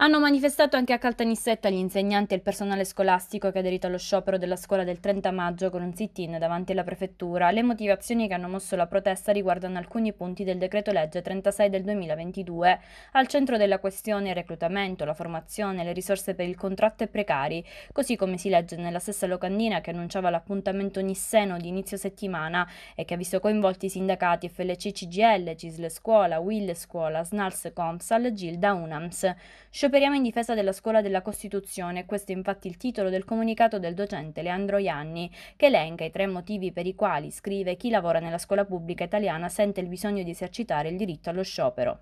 Hanno manifestato anche a Caltanissetta gli insegnanti e il personale scolastico che ha aderito allo sciopero della scuola del 30 maggio con un sit-in davanti alla prefettura. Le motivazioni che hanno mosso la protesta riguardano alcuni punti del decreto legge 36 del 2022. Al centro della questione il reclutamento, la formazione, le risorse per il contratto e precari, così come si legge nella stessa locandina che annunciava l'appuntamento nisseno di inizio settimana e che ha visto coinvolti i sindacati FLC CGL, CISL Scuola, Will Scuola, SNALS Compsal, GILDA UNAMS operiamo in difesa della scuola della Costituzione, questo è infatti il titolo del comunicato del docente Leandro Ianni, che elenca i tre motivi per i quali, scrive, chi lavora nella scuola pubblica italiana sente il bisogno di esercitare il diritto allo sciopero.